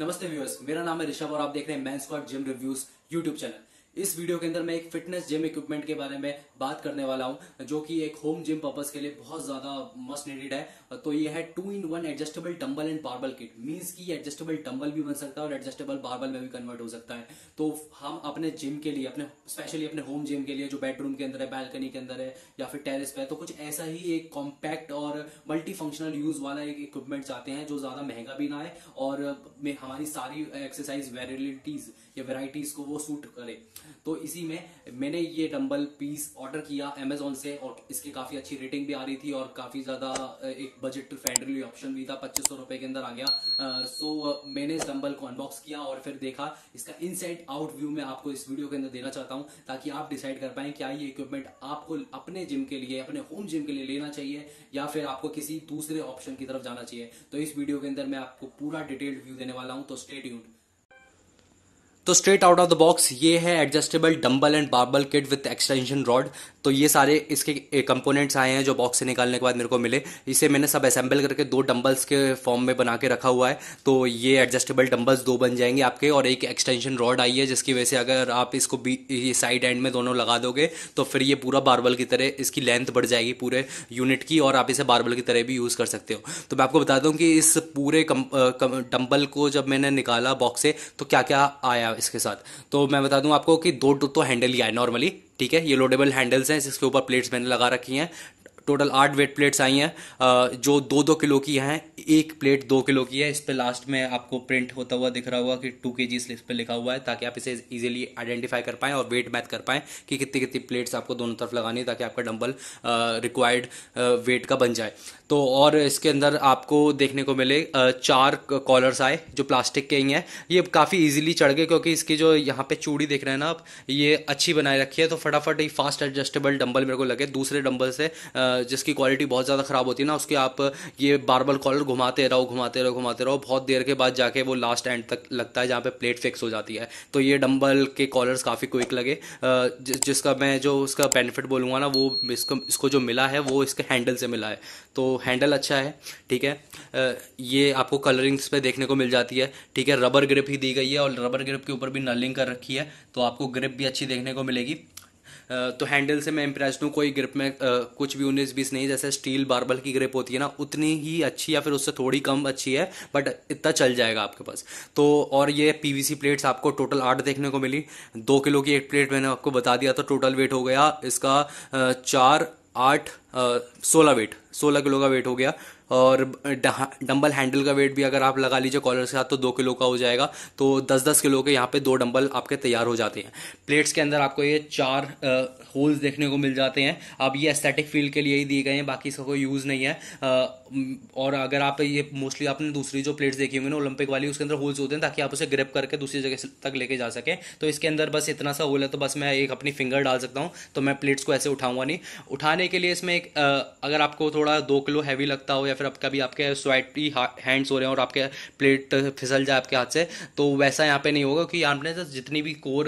नमस्ते व्यूअर्स मेरा नाम है ऋषभ और आप देख रहे हैं मैं Scott gym reviews YouTube channel इस वीडियो के अंदर मैं एक फिटनेस जिम इक्विपमेंट के बारे में बात करने वाला हूं जो कि एक होम जिम पर्पज के लिए बहुत ज्यादा मस्ट नीडेड है तो ये है two in one adjustable dumbbell and barbell kit means कि एडजस्टेबल डंबल भी बन सकता है और एडजस्टेबल बार्बल में भी कन्वर्ट हो सकता है तो हम अपने जिम के लिए अपने स्पेशली अपने होम जिम के लिए जो बेडरूम के अंदर है बालकनी के अंदर है या फिर टेरिस पे है तो कुछ ऐसा ही एक कॉम्पैक्ट और मल्टी फंक्शनल यूज वाला एक इक्विपमेंट चाहते हैं जो ज्यादा महंगा भी ना है और में हमारी सारी एक्सरसाइज वेरिटीज या वेराइटीज को वो सूट करे तो इसी में मैंने ये डम्बल पीस ऑर्डर किया अमेजोन से और इसकी काफी अच्छी रेटिंग भी आ रही थी और काफी ज्यादा एक बजट फ्रेंडली ऑप्शन भी था पच्चीस सौ रुपए के अंदर आ गया आ, सो मैंने इस डम्बल को अनबॉक्स किया और फिर देखा इसका इन आउट व्यू मैं आपको इस वीडियो के अंदर देना चाहता हूँ ताकि आप डिसाइड कर पाए क्या ये इक्विपमेंट आपको अपने जिम के लिए अपने होम जिम के लिए लेना चाहिए या फिर आपको किसी दूसरे ऑप्शन की तरफ जाना चाहिए तो इस वीडियो के अंदर मैं आपको पूरा डिटेल्ड व्यू देने वाला हूं तो स्टेट यूड तो straight out of the box ये है adjustable dumbbell and barbell kit with extension rod तो ये सारे इसके कंपोनेंट्स आए हैं जो बॉक्स से निकालने के बाद मेरे को मिले इसे मैंने सब असेंबल करके दो डम्बल्स के फॉर्म में बना के रखा हुआ है तो ये एडजस्टेबल डम्बल्स दो बन जाएंगे आपके और एक एक्सटेंशन रॉड आई है जिसकी वजह से अगर आप इसको बी साइड एंड में दोनों लगा दोगे तो फिर ये पूरा बार्बल की तरह इसकी लेंथ बढ़ जाएगी पूरे यूनिट की और आप इसे बार्बल की तरह भी यूज़ कर सकते हो तो मैं आपको बता दूँ कि इस पूरे डम्बल को जब मैंने निकाला बॉक्स से तो क्या क्या आया इसके साथ तो मैं बता दूं आपको कि दो तो हैंडल ही आए नॉर्मली ठीक है ये लोडेबल हैंडल्स हैं इसके ऊपर प्लेट्स मैंने लगा रखी हैं टोटल आठ वेट प्लेट्स आई हैं जो दो दो किलो की हैं एक प्लेट दो किलो की है इस पर लास्ट में आपको प्रिंट होता हुआ दिख रहा हुआ कि टू के जी इस पर लिखा हुआ है ताकि आप इसे ईजिली आइडेंटिफाई कर पाएँ और वेट मैथ कर पाएँ कि कितनी कितनी प्लेट्स आपको दोनों तरफ लगानी है ताकि आपका डम्बल रिक्वायर्ड वेट का बन जाए तो और इसके अंदर आपको देखने को मिले चार कॉलर्स आए जो प्लास्टिक के ही हैं ये काफ़ी ईजिली चढ़ गए क्योंकि इसकी जो यहाँ पे चूड़ी देख रहे हैं ना आप ये अच्छी बनाए रखी है तो फटाफट ये फास्ट एडजस्टेबल डंबल मेरे को लगे दूसरे डंबल से आ, जिसकी क्वालिटी बहुत ज़्यादा ख़राब होती है ना उसके आप ये बारबल कॉलर घुमाते रहो घुमाते रहो घुमाते रहो बहुत देर के बाद जाके वो लास्ट एंड तक लगता है जहाँ पे प्लेट फिक्स हो जाती है तो ये डम्बल के कॉलर्स काफ़ी क्विक लगे जिस, जिसका मैं जो उसका बेनिफिट बोलूँगा ना वो इसको इसको जो मिला है वो इसके हैंडल से मिला है तो हैंडल अच्छा है ठीक है ये आपको कलरिंग्स पे देखने को मिल जाती है ठीक है रबर ग्रिप ही दी गई है और रबर ग्रिप के ऊपर भी नलिंग कर रखी है तो आपको ग्रिप भी अच्छी देखने को मिलेगी तो हैंडल से मैं इम्प्रेस हूँ कोई ग्रिप में कुछ भी उन्नीस बीस नहीं जैसे स्टील बार्बल की ग्रिप होती है ना उतनी ही अच्छी या फिर उससे थोड़ी कम अच्छी है बट इतना चल जाएगा आपके पास तो और ये पीवीसी प्लेट्स आपको टोटल आठ देखने को मिली दो किलो की एक प्लेट मैंने आपको बता दिया था टोटल वेट हो गया इसका चार आठ सोलह वेट सोलह किलो का वेट हो गया और डंबल हैंडल का वेट भी अगर आप लगा लीजिए कॉलर के साथ तो दो किलो का हो जाएगा तो दस दस किलो के यहाँ पे दो डंबल आपके तैयार हो जाते हैं प्लेट्स के अंदर आपको ये चार होल्स देखने को मिल जाते हैं अब ये एस्थेटिक फील्ड के लिए ही दिए गए हैं बाकी इसका कोई यूज़ नहीं है आ, और अगर आप ये मोस्टली आपने दूसरी जो प्लेट्स देखी होंगी ना ओलंपिक वाली उसके अंदर होल्स होते हैं ताकि आप उसे ग्रिप करके दूसरी जगह तक लेके जा सकें तो इसके अंदर बस इतना सा होल है तो बस मैं एक अपनी फिंगर डाल सकता हूँ तो मैं प्लेट्स को ऐसे उठाऊंगा नहीं उठाने के लिए इसमें एक अगर आपको थोड़ा दो किलो हैवी लगता हो या फिर आप कभी आपके स्वाइटी हैंड्स हो रहे हैं और आपके प्लेट फिसल जाए आपके हाथ से तो वैसा यहाँ पे नहीं होगा क्योंकि आपने जितनी भी कोर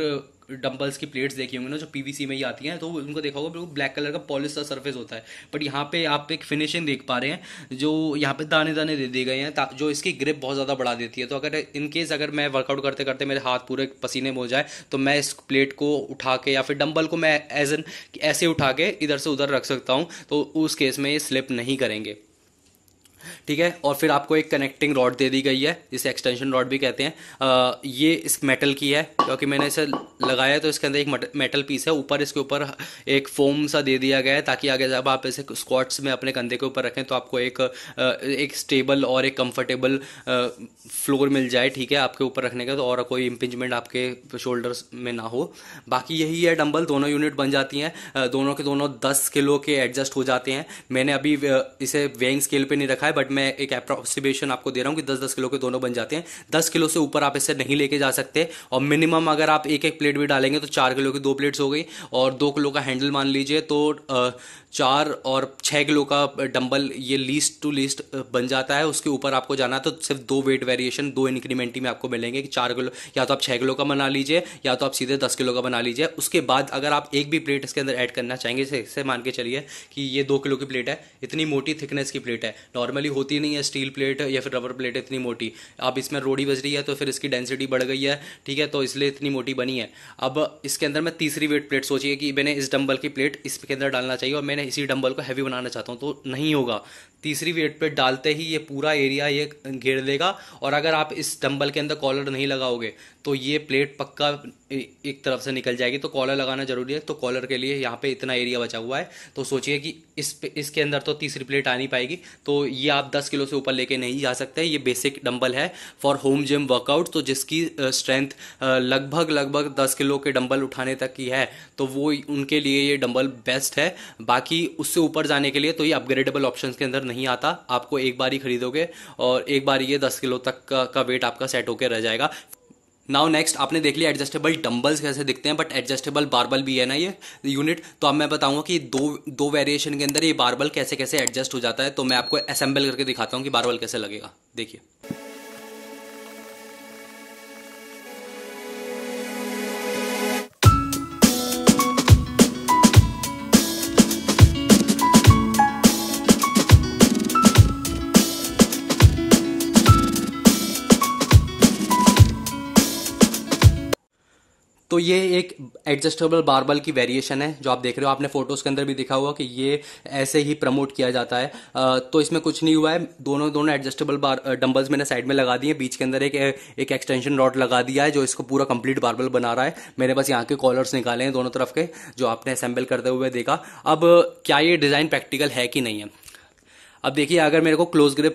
डंबल्स की प्लेट्स देखी होंगी ना जो पीवीसी में ही आती हैं तो उनको देखा होगा बिल्कुल ब्लैक कलर का पॉलिश सा सरफेस होता है बट यहाँ पे आप एक फिनिशिंग देख पा रहे हैं जो यहाँ पे दाने दाने दे दिए गए हैं जो इसकी ग्रिप बहुत ज़्यादा बढ़ा देती है तो अगर इनकेस अगर मैं वर्कआउट करते करते मेरे हाथ पूरे पसीने में हो जाए तो मैं इस प्लेट को उठा के या फिर डम्बल को मैं एज एन ऐसे उठा के इधर से उधर रख सकता हूँ तो उस केस में ये स्लिप नहीं करेंगे ठीक है और फिर आपको एक कनेक्टिंग रॉड दे दी गई है जिसे एक्सटेंशन रॉड भी कहते हैं आ, ये इस मेटल की है क्योंकि मैंने इसे लगाया तो इसके अंदर एक मेटल पीस है ऊपर इसके ऊपर एक फोम सा दे दिया गया है ताकि आगे जब आप इसे स्क्वाट्स में अपने कंधे के ऊपर रखें तो आपको एक एक स्टेबल और एक कंफर्टेबल फ्लोर मिल जाए ठीक है आपके ऊपर रखने का तो और कोई इम्पिंजमेंट आपके शोल्डर्स में ना हो बाकी यही है डम्बल दोनों यूनिट बन जाती हैं दोनों के दोनों दस किलो के एडजस्ट हो जाते हैं मैंने अभी इसे वेइंग स्केल पर नहीं रखा है है बट मैं एक अप्रोक्सीमेशन आपको दे रहा हूँ कि दस दस किलो के दोनों बन जाते हैं दस किलो से ऊपर आप इसे नहीं लेके जा सकते और मिनिमम अगर आप एक एक प्लेट भी डालेंगे तो चार किलो की दो प्लेट्स हो गई और दो किलो का हैंडल मान लीजिए तो चार और छः किलो का डंबल ये लीस्ट टू लीस्ट बन जाता है उसके ऊपर आपको जाना तो सिर्फ दो वेट वेरिएशन दो इंक्रीमेंट ही में आपको मिलेंगे कि चार किलो या तो आप छः किलो का बना लीजिए या तो आप सीधे दस किलो का बना लीजिए उसके बाद अगर आप एक भी प्लेट इसके अंदर ऐड करना चाहेंगे जैसे मान के चलिए कि ये दो किलो की प्लेट है इतनी मोटी थिकनेस की प्लेट है नॉर्मली होती नहीं है स्टील प्लेट या फिर रबर प्लेट इतनी मोटी आप इसमें रोड़ी बज रही है तो फिर इसकी डेंसिटी बढ़ गई है ठीक है तो इसलिए इतनी मोटी बनी है अब इसके अंदर मैं तीसरी वेट प्लेट सोचिए कि मैंने इस डंबल की प्लेट इसके अंदर डालना चाहिए और मैंने इसी डंबल को हैवी बनाना चाहता हूँ तो नहीं होगा तीसरी वेट पे डालते ही ये पूरा एरिया ये घेर लेगा और अगर आप इस डंबल के अंदर कॉलर नहीं लगाओगे तो ये प्लेट पक्का एक तरफ से निकल जाएगी तो कॉलर लगाना जरूरी है तो कॉलर के लिए यहाँ पे इतना एरिया बचा हुआ है तो सोचिए कि इस इसके अंदर तो तीसरी प्लेट आ नहीं पाएगी तो ये आप 10 किलो से ऊपर लेके नहीं जा सकते ये बेसिक डंबल है फॉर होम जिम वर्कआउट तो जिसकी स्ट्रेंथ लगभग लगभग दस किलो के डंबल उठाने तक की है तो वो उनके लिए ये डंबल बेस्ट है बाकी उससे ऊपर जाने के लिए तो ये अपग्रेडेबल ऑप्शन के अंदर नहीं आता आपको एक बार ही खरीदोगे और एक बार ये दस किलो तक का, का वेट आपका सेट होकर रह जाएगा नाउ नेक्स्ट आपने देख लिया एडजस्टेबल डंबल्स कैसे दिखते हैं बट एडजस्टेबल बारबल भी है ना ये यूनिट तो अब मैं बताऊंगा कि दो दो वेरिएशन के अंदर ये बारबल कैसे कैसे एडजस्ट हो जाता है तो मैं आपको असेंबल करके दिखाता हूँ कि बारबल कैसे लगेगा देखिए तो ये एक एडजस्टेबल बारबल की वेरिएशन है जो आप देख रहे हो आपने फोटोज के अंदर भी दिखा हुआ कि ये ऐसे ही प्रमोट किया जाता है तो इसमें कुछ नहीं हुआ है दोनों दोनों एडजस्टेबल बार डंबल्स मैंने साइड में लगा दिए बीच के अंदर एक एक एक्सटेंशन रॉड लगा दिया है जो इसको पूरा कंप्लीट बारबल बना रहा है मैंने बस यहाँ के कॉलर्स निकाले हैं दोनों तरफ के जो आपने असेंबल करते हुए देखा अब क्या ये डिज़ाइन प्रैक्टिकल है कि नहीं है अब देखिए अगर मेरे को क्लोज ग्रिप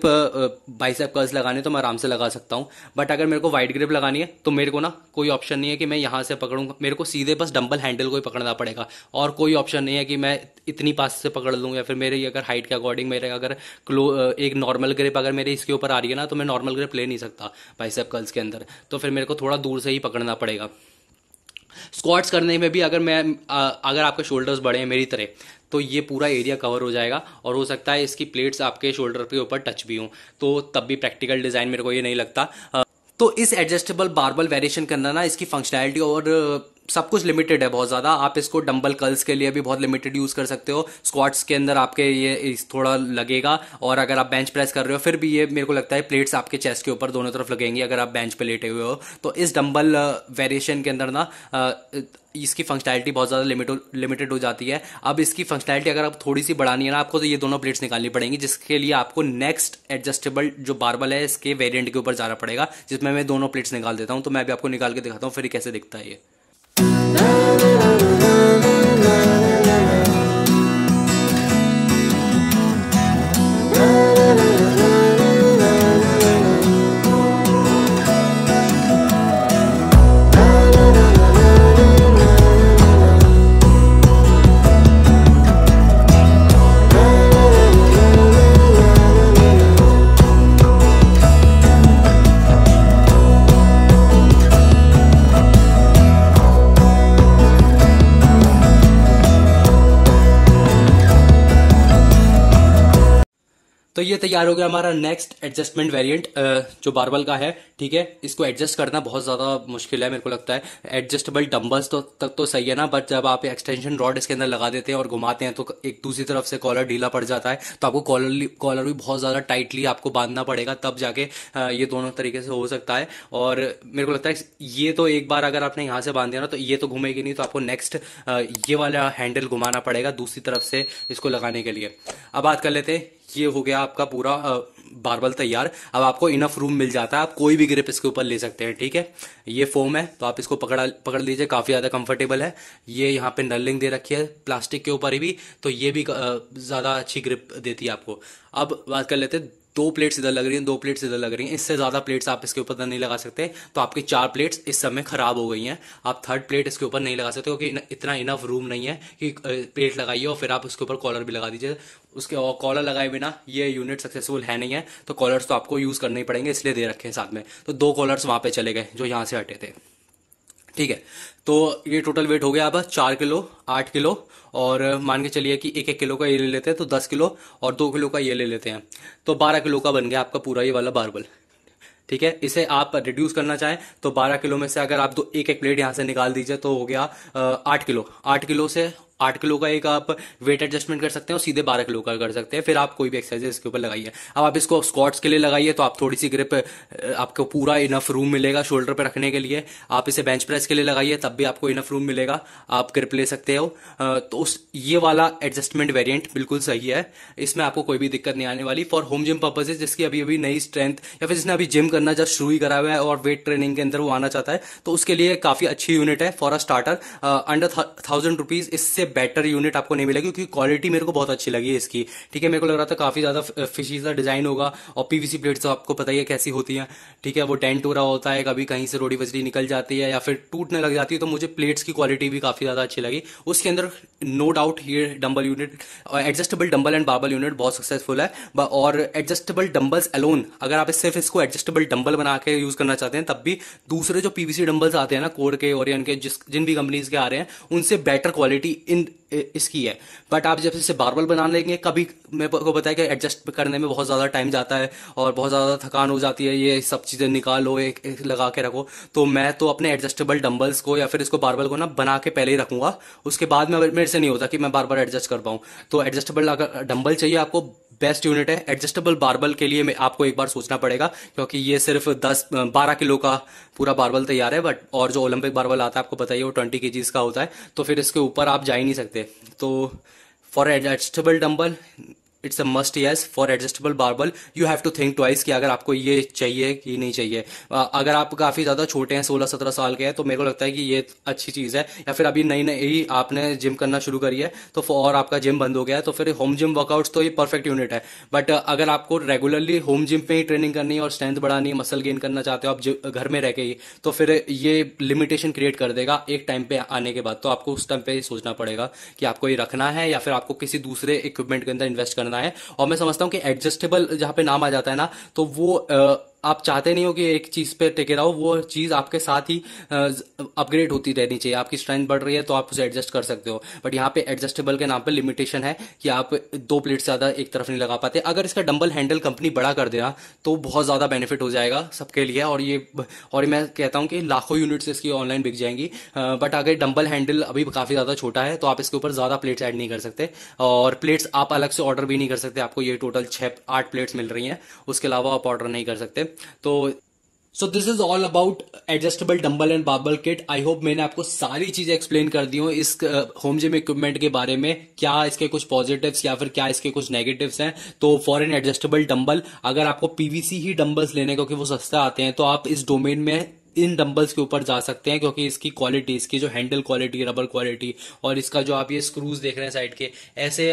बाइसेप कर्स लगाने तो मैं आराम से लगा सकता हूँ बट अगर मेरे को वाइड ग्रिप लगानी है तो मेरे को ना कोई ऑप्शन नहीं है कि मैं यहाँ से पकड़ूंगा मेरे को सीधे बस डंबल हैंडल को ही पकड़ना पड़ेगा और कोई ऑप्शन नहीं है कि मैं इतनी पास से पकड़ लूँ या फिर मेरे अगर हाइट के अकॉर्डिंग मेरे अगर क्लो एक नॉर्मल ग्रिप अगर मेरे इसके ऊपर आ रही है ना तो मैं नॉर्मल ग्रिप ले नहीं सकता बाइसेप कर्ल्स के अंदर तो फिर मेरे को थोड़ा दूर से ही पकड़ना पड़ेगा स्क्वाट्स करने में भी अगर मैं अगर आपके शोल्डर्स बड़े हैं मेरी तरह तो ये पूरा एरिया कवर हो जाएगा और हो सकता है इसकी प्लेट्स आपके शोल्डर के ऊपर टच भी हों तो तब भी प्रैक्टिकल डिज़ाइन मेरे को ये नहीं लगता तो इस एडजस्टेबल बारबल वेरिएशन करना ना इसकी फंक्शनैलिटी और सब कुछ लिमिटेड है बहुत ज़्यादा आप इसको डंबल कर्ल्स के लिए भी बहुत लिमिटेड यूज़ कर सकते हो स्क्वाट्स के अंदर आपके ये थोड़ा लगेगा और अगर आप बेंच प्रेस कर रहे हो फिर भी ये मेरे को लगता है प्लेट्स आपके चेस्ट के ऊपर दोनों तरफ लगेंगी अगर आप बेंच पे लेटे हुए हो तो इस डंबल वेरिएशन uh, के अंदर ना uh, uh, इसकी फंक्शनैलिटी बहुत ज़्यादा लिमिटेड लिमिटेड हो जाती है अब इसकी फंक्शनैलिटी अगर आप थोड़ी सी बढ़ानी है ना आपको तो ये दोनों प्लेट्स निकालनी पड़ेंगी जिसके लिए आपको नेक्स्ट एडजस्टेबल जो बारबल है इसके वेरियंट के ऊपर जाना पड़ेगा जिसमें मैं दोनों प्लेट्स निकाल देता हूँ तो मैं भी आपको निकाल के दिखाता हूँ फिर कैसे दिखता है ये तो ये तैयार हो गया हमारा नेक्स्ट एडजस्टमेंट वेरिएंट जो बारबल का है ठीक है इसको एडजस्ट करना बहुत ज़्यादा मुश्किल है मेरे को लगता है एडजस्टेबल डम्बल्स तो तक तो सही है ना बट जब आप एक्सटेंशन रॉड इसके अंदर लगा देते हैं और घुमाते हैं तो एक दूसरी तरफ से कॉलर ढीला पड़ जाता है तो आपको कॉलर कॉलर भी बहुत ज़्यादा टाइटली आपको बांधना पड़ेगा तब जाके ये दोनों तरीके से हो सकता है और मेरे को लगता है ये तो एक बार अगर आपने यहाँ से बांध दिया ना तो ये तो घूमेगी नहीं तो आपको नेक्स्ट ये वाला हैंडल घुमाना पड़ेगा दूसरी तरफ से इसको लगाने के लिए अब बात कर लेते हैं ये हो गया आपका पूरा बारबल तैयार अब आपको इनफ रूम मिल जाता है आप कोई भी ग्रिप इसके ऊपर ले सकते हैं ठीक है ये फोम है तो आप इसको पकड़ा पकड़ लीजिए काफ़ी ज़्यादा कंफर्टेबल है ये यहाँ पे नलिंग दे रखी है प्लास्टिक के ऊपर ही भी तो ये भी ज़्यादा अच्छी ग्रिप देती है आपको अब बात कर लेते हैं दो प्लेट्स इधर लग रही हैं दो प्लेट्स इधर लग रही हैं इससे ज़्यादा प्लेट्स आप इसके ऊपर नहीं लगा सकते तो आपकी चार प्लेट्स इस समय ख़राब हो गई हैं आप थर्ड प्लेट इसके ऊपर नहीं लगा सकते क्योंकि इतना इनफ रूम नहीं है कि प्लेट लगाइए और फिर आप उसके ऊपर कॉलर भी लगा दीजिए उसके और कॉलर लगाए बिना ये यूनिट सक्सेसफुल है नहीं है तो कॉलर्स तो आपको यूज़ करने ही पड़ेंगे इसलिए दे रखे हैं साथ में तो दो कॉलर्स वहाँ पर चले गए जो यहाँ से हटे थे ठीक है तो ये टोटल वेट हो गया अब चार किलो आठ किलो और मान के चलिए कि एक एक किलो का ये ले लेते हैं तो दस किलो और दो किलो का ये ले लेते हैं तो बारह किलो का बन गया आपका पूरा ये वाला बारबल ठीक है इसे आप रिड्यूस करना चाहें तो 12 किलो में से अगर आप दो एक एक प्लेट यहां से निकाल दीजिए तो हो गया आठ किलो आठ किलो से आठ किलो का एक आप वेट एडजस्टमेंट कर सकते हैं और सीधे बारह किलो का कर सकते हैं फिर आप कोई भी एक्सरसाइज इसके ऊपर लगाइए अब आप इसको स्क्वाट्स के लिए लगाइए तो आप थोड़ी सी ग्रिप आपको पूरा इनफ रूम मिलेगा शोल्डर पर रखने के लिए आप इसे बेंच प्रेस के लिए लगाइए तब भी आपको इनफ रूम मिलेगा आप ग्रिप ले सकते हो तो उस ये वाला एडजस्टमेंट वेरियंट बिल्कुल सही है इसमें आपको कोई भी दिक्कत नहीं आने वाली फॉर होम जिम पर्पजेज जिसकी अभी अभी नई स्ट्रेंथ या फिर जिसने अभी जिम करना जब शुरू ही करा हुआ है और वेट ट्रेनिंग के अंदर वो आना चाहता है तो उसके लिए काफी अच्छी यूनिट है for a starter under thousand rupees इससे बेटर यूनिट आपको नहीं मिलेगी क्योंकि क्वालिटी मेरे को बहुत अच्छी लगी है इसकी ठीक है मेरे को लग रहा था काफी ज्यादा फिशी सा डिजाइन होगा और पीवीसी प्लेट्स तो आपको पता ही है कैसी होती है ठीक है वो डेंट हो रहा होता है कभी कहीं से रोडी बजरी निकल जाती है या फिर टूटने लग जाती है तो मुझे प्लेट्स की क्वालिटी भी काफी ज्यादा अच्छी लगी उसके अंदर नो डाउट ये dumbbell unit adjustable dumbbell and barbell unit बहुत सक्सेसफुल है और एडजस्टेबल डम्बल्स अलोन अगर आप सिर्फ इसको एडजस्टेबल डम्बल बना के यूज करना चाहते हैं तब भी दूसरे जो पीवीसी डम्बल्स आते हैं ना कोर के ओरियन के जिस जिन भी कंपनीज के आ रहे हैं उनसे बेटर क्वालिटी इन इन इसकी है बट आप जब इसे बार बार बना लेंगे कभी मैं को बताया कि एडजस्ट करने में बहुत ज़्यादा टाइम जाता है और बहुत ज़्यादा थकान हो जाती है ये सब चीज़ें निकालो एक, एक लगा के रखो तो मैं तो अपने एडजस्टेबल डम्बल्स को या फिर इसको बार बार को ना बना के पहले ही रखूंगा उसके बाद में मेरे से नहीं होता कि मैं बार बार एडजस्ट कर पाऊँ तो एडजस्टेबल अगर डम्बल चाहिए आपको बेस्ट यूनिट है एडजस्टेबल बारबल के लिए आपको एक बार सोचना पड़ेगा क्योंकि ये सिर्फ दस बारह किलो का पूरा बारबल तैयार है बट और जो ओलंपिक बारबल आता है आपको बताइए वो ट्वेंटी के का होता है तो फिर इसके ऊपर आप जा ही नहीं सकते तो for adjustable dumbbell it's a must yes for adjustable barbell you have to think twice कि अगर आपको ये चाहिए कि नहीं चाहिए अगर आप काफी ज्यादा छोटे हैं सोलह सत्रह साल के हैं तो मेरे को लगता है कि ये अच्छी चीज है या फिर अभी नई नई आपने जिम करना शुरू करी है तो और आपका जिम बंद हो गया है तो फिर होम जिम वर्कआउट्स तो ये परफेक्ट यूनिट है बट अगर आपको रेगुलरली होम जिम पे ही ट्रेनिंग करनी है और स्ट्रेंथ बढ़ानी है मसल गेन करना चाहते हो आप घर में रह के ही तो फिर ये लिमिटेशन क्रिएट कर देगा एक टाइम पे आने के बाद तो आपको उस टाइम पे सोचना पड़ेगा कि आपको ये रखना है या फिर आपको किसी दूसरे इक्विपमेंट के अंदर इन्वेस्ट करना करना है और मैं समझता हूँ कि एडजस्टेबल जहां पे नाम आ जाता है ना तो वो आप चाहते नहीं हो कि एक चीज पे टिके रहो वो चीज आपके साथ ही अपग्रेड होती रहनी चाहिए आपकी स्ट्रेंथ बढ़ रही है तो आप उसे एडजस्ट कर सकते हो बट यहाँ पे एडजस्टेबल के नाम पे लिमिटेशन है कि आप दो प्लेट ज्यादा एक तरफ नहीं लगा पाते अगर इसका डंबल हैंडल कंपनी बड़ा कर देना तो बहुत ज्यादा बेनिफिट हो जाएगा सबके लिए और ये और मैं कहता हूँ कि लाखों यूनिट्स इसकी ऑनलाइन बिक जाएंगी बट अगर डंबल हैंडल अभी काफी ज्यादा छोटा है तो आप इसके ऊपर ज्यादा प्लेट्स एड नहीं कर सकते और प्लेट्स आप अलग से ऑर्डर भी नहीं कर सकते आपको ये टोटल छह आठ प्लेट्स मिल रही हैं उसके अलावा आप ऑर्डर नहीं कर सकते तो so this is all about adjustable dumbbell and barbell kit I hope मैंने आपको सारी चीजें एक्सप्लेन कर दी हूँ इस होम जिम इक्विपमेंट के बारे में क्या इसके कुछ पॉजिटिव्स या फिर क्या इसके कुछ नेगेटिव्स हैं तो फॉर एन एडजस्टेबल डम्बल अगर आपको पीवीसी ही डम्बल्स लेने क्योंकि वो सस्ते आते हैं तो आप इस डोमेन में इन डंबल्स के ऊपर जा सकते हैं क्योंकि इसकी क्वालिटी इसकी जो हैंडल क्वालिटी रबर क्वालिटी और इसका जो आप ये स्क्रूज देख रहे हैं साइड के ऐसे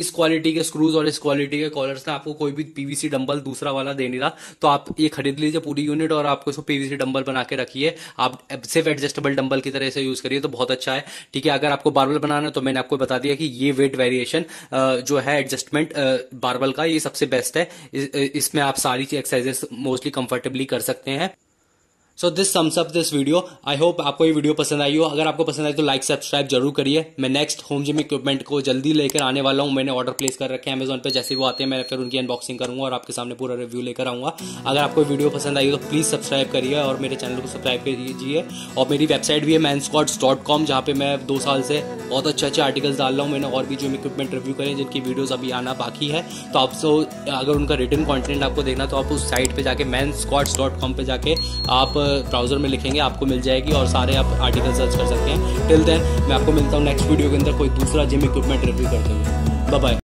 इस क्वालिटी के स्क्रूज और इस क्वालिटी के कॉलर्स ना आपको कोई भी पीवीसी डम्बल दूसरा वाला दे नहीं रहा तो आप ये खरीद लीजिए पूरी यूनिट और आपको इसको पीवीसी डम्बल बना के रखिए आप सिर्फ एडजस्टेबल डम्बल की तरह से यूज करिए तो बहुत अच्छा है ठीक है अगर आपको बारबल बनाना है तो मैंने आपको बता दिया कि ये वेट वेरिएशन जो है एडजस्टमेंट बारबल का ये सबसे बेस्ट है इसमें आप सारी एक्सरसाइजेस मोस्टली कंफर्टेबली कर सकते हैं so this sums up this video I hope आपको ये वीडियो पसंद आई हो अगर आपको पसंद आई तो लाइक सब्सक्राइब जरूर करिए मैं नेक्स्ट होम जिम इक्विपमेंट को जल्दी लेकर आने वाला हूँ मैंने ऑर्डर प्लेस कर रखे हैं अमेजोन पर जैसे वो आते हैं मैं फिर उनकी अनबॉक्सिंग करूंगा और आपके सामने पूरा रिव्यू लेकर आऊंगा अगर आपको वीडियो पसंद आई हो तो प्लीज़ सब्सक्राइब करिए और मेरे चैनल को सब्सक्राइब कर दीजिए और मेरी वेबसाइट भी है मैन स्कॉट्स डॉट कॉम जहाँ पर मैं दो साल से बहुत अच्छे अच्छे आर्टिकल्स डाल रहा हूँ मैंने और भी जिम इक्विपमेंट रिव्यू करें जिनकी वीडियोज़ अभी आना बाकी है तो आप सो अगर उनका रिटर्न कॉन्टेंट आपको देखना तो आप उस साइट पर जाके मैन स्कॉट्स डॉट कॉम पर जाके आप ब्राउज़र में लिखेंगे आपको मिल जाएगी और सारे आप आर्टिकल सर्च कर सकते हैं टिल देन मैं आपको मिलता हूँ नेक्स्ट वीडियो के अंदर कोई दूसरा जिम इक्विपमेंट रिव्यू करते हुए बाय